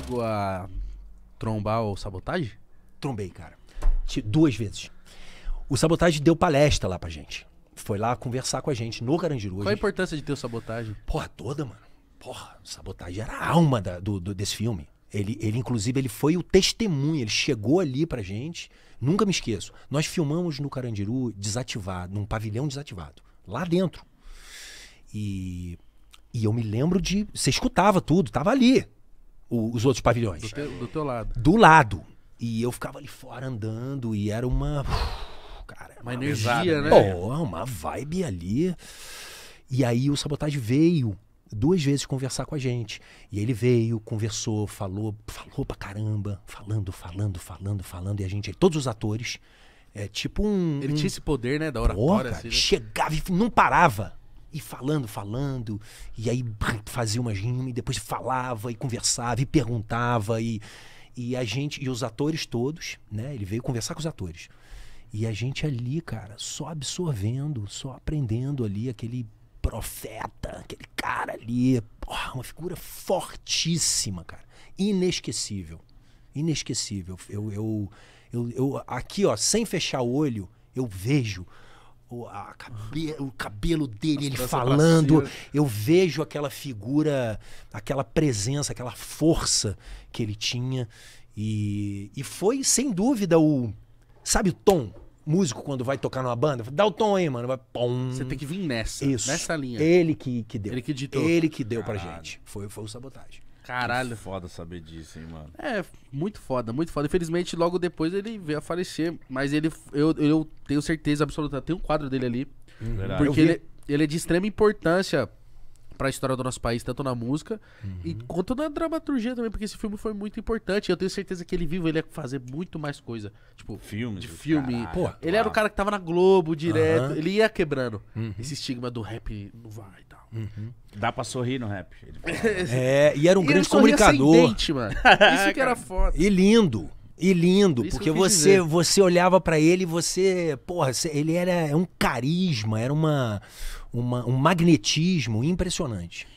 chegou a trombar o Sabotagem? Trombei, cara. Duas vezes. O Sabotagem deu palestra lá pra gente. Foi lá conversar com a gente no Carandiru. Qual a, importância de ter o Sabotagem? Porra, toda, mano. Porra, o Sabotagem era a alma da, do, do, desse filme. Ele, ele, inclusive, ele foi o testemunho. Ele chegou ali pra gente. Nunca me esqueço. Nós filmamos no Carandiru desativado, num pavilhão desativado. Lá dentro. E, e eu me lembro de... Você escutava tudo, tava ali o, os outros pavilhões. Do teu, do teu lado. Do lado. E eu ficava ali fora andando e era uma. Cara, uma, uma energia, né? né? Pô, é uma vibe ali. E aí o Sabotagem veio duas vezes conversar com a gente. E ele veio, conversou, falou, falou pra caramba, falando, falando, falando, falando. E a gente, todos os atores, é tipo um. Ele um... tinha esse poder, né, da hora assim, né? Chegava e não parava e falando, falando, e aí fazia uma rima, e depois falava, e conversava, e perguntava, e, e a gente, e os atores todos, né? Ele veio conversar com os atores. E a gente ali, cara, só absorvendo, só aprendendo ali aquele profeta, aquele cara ali, porra, uma figura fortíssima, cara. Inesquecível. Inesquecível. Eu, eu, eu, eu aqui, ó, sem fechar o olho, eu vejo o, cabe, o cabelo dele, ele falando. Eu vejo aquela figura, aquela presença, aquela força que ele tinha. E, e foi, sem dúvida, o. Sabe o tom? Músico, quando vai tocar numa banda, dá o tom aí, mano. Vai, pom. Você tem que vir nessa. Isso. Nessa linha. Ele que, que deu. Ele que ditou. Ele que deu Caralho. pra gente. Foi, foi o sabotagem. Caralho. Que foda saber disso, hein, mano. É, muito foda, muito foda. Infelizmente, logo depois ele veio a falecer, mas ele, eu, eu tenho certeza absoluta, tem um quadro dele ali. Verdade. Porque ele, ele é de extrema importância para a história do nosso país, tanto na música uhum. e quanto na dramaturgia também, porque esse filme foi muito importante. Eu tenho certeza que ele vivo, ele ia fazer muito mais coisa. Tipo, Filmes, de filme. Pô, ele era o cara que tava na Globo direto. Uhum. Ele ia quebrando uhum. esse estigma do rap não vai e tal. Uhum. Dá pra sorrir no rap. é, e era um e grande comunicador. mano. Isso que era foda. E lindo. E lindo, Isso porque você dizer. você olhava para ele e você, porra, ele era é um carisma, era uma, uma um magnetismo impressionante.